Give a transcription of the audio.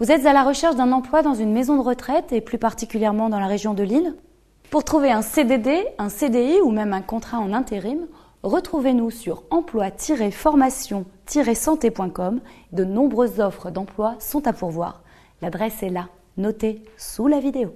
Vous êtes à la recherche d'un emploi dans une maison de retraite et plus particulièrement dans la région de Lille Pour trouver un CDD, un CDI ou même un contrat en intérim, retrouvez-nous sur emploi-formation-santé.com. De nombreuses offres d'emploi sont à pourvoir. L'adresse est là, notée sous la vidéo.